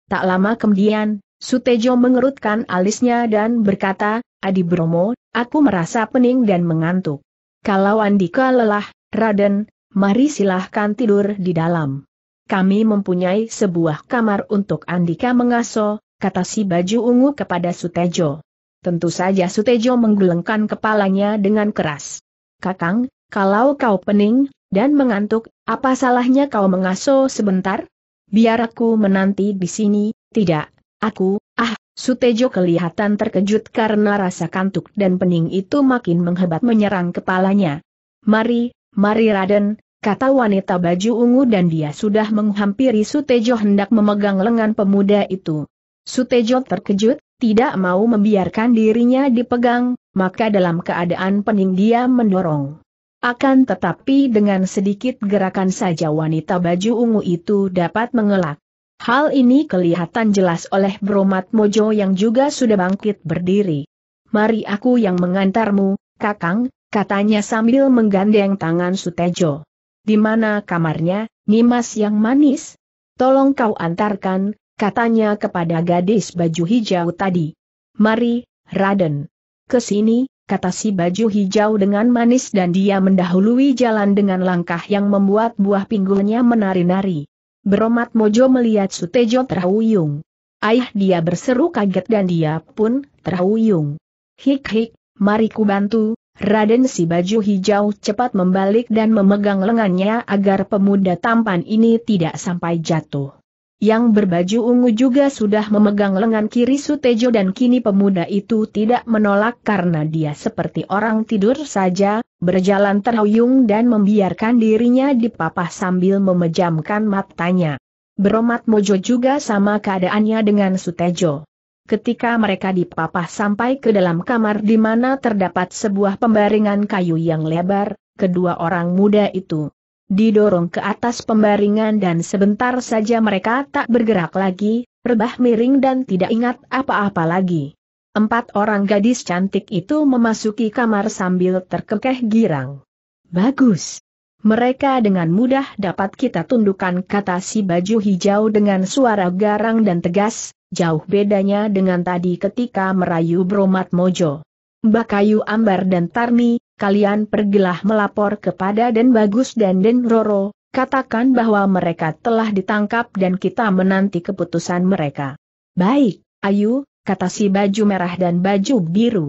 Tak lama kemudian, Sutejo mengerutkan alisnya dan berkata, Adi Bromo, aku merasa pening dan mengantuk. Kalau Andika lelah, Raden, mari silahkan tidur di dalam. Kami mempunyai sebuah kamar untuk Andika mengaso, kata si baju ungu kepada Sutejo. Tentu saja Sutejo menggelengkan kepalanya dengan keras. Kakang, kalau kau pening, dan mengantuk, apa salahnya kau mengaso sebentar? Biar aku menanti di sini, tidak, aku, ah, Sutejo kelihatan terkejut karena rasa kantuk dan pening itu makin menghebat menyerang kepalanya. Mari, Mari Raden, kata wanita baju ungu dan dia sudah menghampiri Sutejo hendak memegang lengan pemuda itu. Sutejo terkejut, tidak mau membiarkan dirinya dipegang, maka dalam keadaan pening dia mendorong. Akan tetapi dengan sedikit gerakan saja wanita baju ungu itu dapat mengelak. Hal ini kelihatan jelas oleh Bromat Mojo yang juga sudah bangkit berdiri. Mari aku yang mengantarmu, Kakang, katanya sambil menggandeng tangan Sutejo. Di mana kamarnya, Nimas yang manis? Tolong kau antarkan, katanya kepada gadis baju hijau tadi. Mari, Raden. Kesini, kata si baju hijau dengan manis dan dia mendahului jalan dengan langkah yang membuat buah pinggulnya menari-nari. Beromat Mojo melihat Sutejo terhuyung. Ayah dia berseru kaget dan dia pun terhuyung. Hik-hik, mari ku bantu, Raden si baju hijau cepat membalik dan memegang lengannya agar pemuda tampan ini tidak sampai jatuh. Yang berbaju ungu juga sudah memegang lengan kiri Sutejo dan kini pemuda itu tidak menolak karena dia seperti orang tidur saja, berjalan terhuyung dan membiarkan dirinya dipapah sambil memejamkan matanya. Beromat Mojo juga sama keadaannya dengan Sutejo ketika mereka dipapah sampai ke dalam kamar di mana terdapat sebuah pembaringan kayu yang lebar, kedua orang muda itu didorong ke atas pembaringan dan sebentar saja mereka tak bergerak lagi, rebah miring dan tidak ingat apa-apa lagi. Empat orang gadis cantik itu memasuki kamar sambil terkekeh girang. Bagus. Mereka dengan mudah dapat kita tundukkan kata si baju hijau dengan suara garang dan tegas, jauh bedanya dengan tadi ketika merayu Bromat Mojo. Bakayu Ambar dan Tarmi, kalian pergilah melapor kepada Den Bagus dan Den Roro, katakan bahwa mereka telah ditangkap dan kita menanti keputusan mereka. Baik, Ayu, kata si baju merah dan baju biru.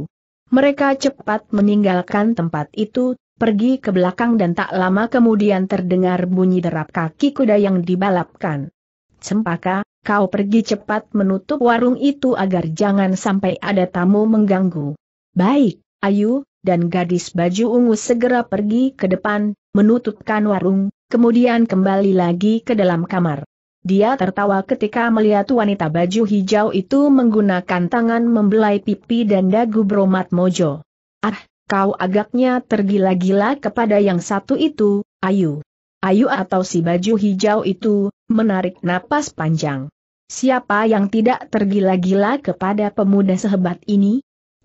Mereka cepat meninggalkan tempat itu, pergi ke belakang dan tak lama kemudian terdengar bunyi derap kaki kuda yang dibalapkan. Sempaka, kau pergi cepat menutup warung itu agar jangan sampai ada tamu mengganggu. Baik, Ayu, dan gadis baju ungu segera pergi ke depan, menutupkan warung, kemudian kembali lagi ke dalam kamar. Dia tertawa ketika melihat wanita baju hijau itu menggunakan tangan membelai pipi dan dagu bromat mojo. Ah, kau agaknya tergila-gila kepada yang satu itu, Ayu. Ayu atau si baju hijau itu, menarik napas panjang siapa yang tidak tergila-gila kepada pemuda sehebat ini?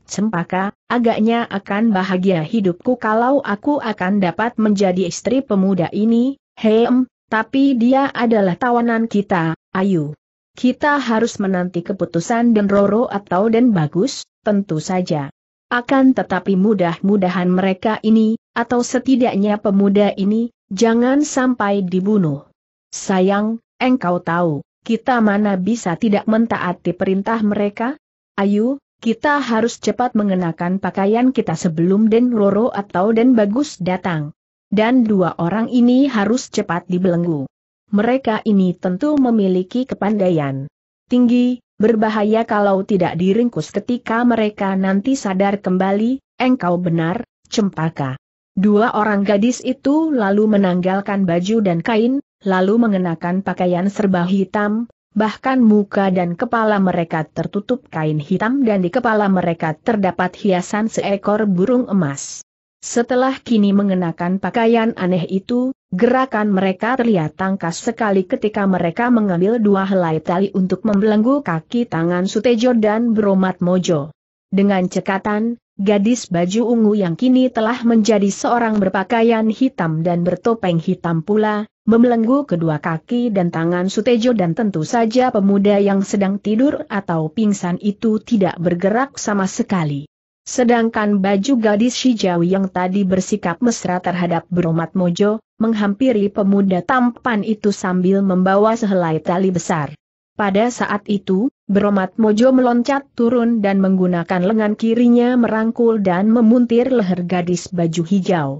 Sempaka, agaknya akan bahagia hidupku kalau aku akan dapat menjadi istri pemuda ini, heem, tapi dia adalah tawanan kita, ayu. Kita harus menanti keputusan Den Roro atau Den Bagus, tentu saja. Akan tetapi mudah-mudahan mereka ini, atau setidaknya pemuda ini, jangan sampai dibunuh. Sayang, engkau tahu, kita mana bisa tidak mentaati perintah mereka? Ayo, kita harus cepat mengenakan pakaian kita sebelum Den Roro atau Den Bagus datang. Dan dua orang ini harus cepat dibelenggu. Mereka ini tentu memiliki kepandaian tinggi, berbahaya kalau tidak diringkus ketika mereka nanti sadar kembali, engkau benar, cempaka. Dua orang gadis itu lalu menanggalkan baju dan kain, lalu mengenakan pakaian serba hitam, bahkan muka dan kepala mereka tertutup kain hitam dan di kepala mereka terdapat hiasan seekor burung emas. Setelah kini mengenakan pakaian aneh itu, gerakan mereka terlihat tangkas sekali ketika mereka mengambil dua helai tali untuk membelenggu kaki tangan Sutejo dan Bromat Mojo. Dengan cekatan, gadis baju ungu yang kini telah menjadi seorang berpakaian hitam dan bertopeng hitam pula, membelenggu kedua kaki dan tangan Sutejo dan tentu saja pemuda yang sedang tidur atau pingsan itu tidak bergerak sama sekali. Sedangkan baju gadis Shijawi yang tadi bersikap mesra terhadap Bromat Mojo, menghampiri pemuda tampan itu sambil membawa sehelai tali besar. Pada saat itu, Bromat Mojo meloncat turun dan menggunakan lengan kirinya merangkul dan memuntir leher gadis baju hijau.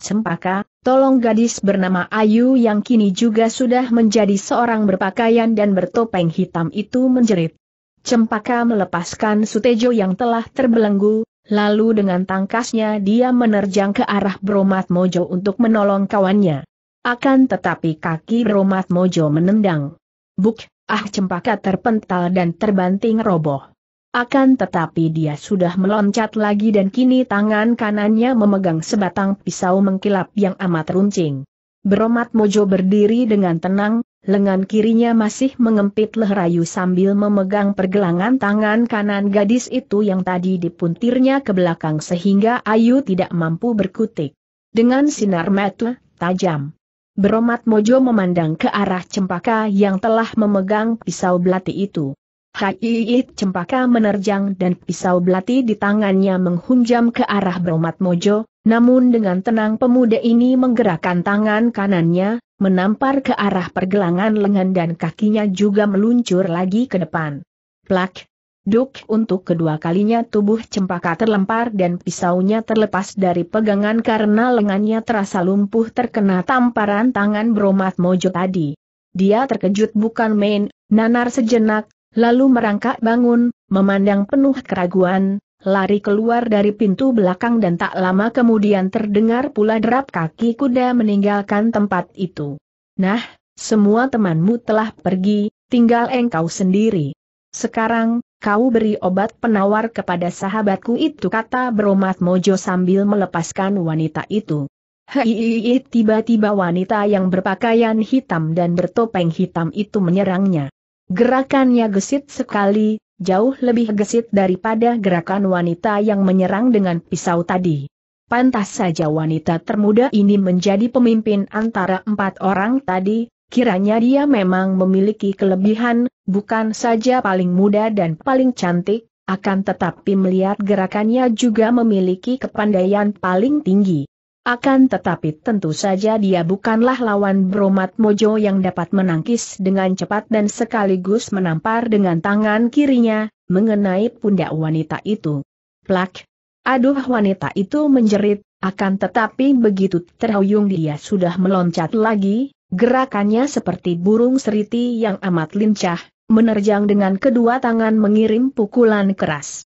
Cempaka, Tolong gadis bernama Ayu yang kini juga sudah menjadi seorang berpakaian dan bertopeng hitam itu menjerit. Cempaka melepaskan Sutejo yang telah terbelenggu, lalu dengan tangkasnya dia menerjang ke arah Bromat Mojo untuk menolong kawannya. Akan tetapi kaki Bromat Mojo menendang. Buk, ah Cempaka terpental dan terbanting roboh. Akan tetapi dia sudah meloncat lagi dan kini tangan kanannya memegang sebatang pisau mengkilap yang amat runcing. Beromat Mojo berdiri dengan tenang, lengan kirinya masih mengempit lehrayu sambil memegang pergelangan tangan kanan gadis itu yang tadi dipuntirnya ke belakang sehingga Ayu tidak mampu berkutik. Dengan sinar mata tajam. Beromat Mojo memandang ke arah cempaka yang telah memegang pisau belati itu. Haiit cempaka menerjang dan pisau belati di tangannya menghunjam ke arah Bromat Mojo, namun dengan tenang pemuda ini menggerakkan tangan kanannya, menampar ke arah pergelangan lengan dan kakinya juga meluncur lagi ke depan. Plak! Duk untuk kedua kalinya tubuh cempaka terlempar dan pisaunya terlepas dari pegangan karena lengannya terasa lumpuh terkena tamparan tangan Bromat Mojo tadi. Dia terkejut bukan main, nanar sejenak, lalu merangkak bangun, memandang penuh keraguan, lari keluar dari pintu belakang dan tak lama kemudian terdengar pula derap kaki kuda meninggalkan tempat itu. Nah, semua temanmu telah pergi, tinggal engkau sendiri. Sekarang, kau beri obat penawar kepada sahabatku itu kata Bromat Mojo sambil melepaskan wanita itu. Hei, tiba-tiba wanita yang berpakaian hitam dan bertopeng hitam itu menyerangnya. Gerakannya gesit sekali, jauh lebih gesit daripada gerakan wanita yang menyerang dengan pisau tadi. Pantas saja wanita termuda ini menjadi pemimpin antara empat orang tadi, kiranya dia memang memiliki kelebihan, bukan saja paling muda dan paling cantik, akan tetapi melihat gerakannya juga memiliki kepandaian paling tinggi. Akan tetapi tentu saja dia bukanlah lawan Bromat Mojo yang dapat menangkis dengan cepat dan sekaligus menampar dengan tangan kirinya, mengenai pundak wanita itu. Plak! Aduh wanita itu menjerit, akan tetapi begitu terhuyung dia sudah meloncat lagi, gerakannya seperti burung seriti yang amat lincah, menerjang dengan kedua tangan mengirim pukulan keras.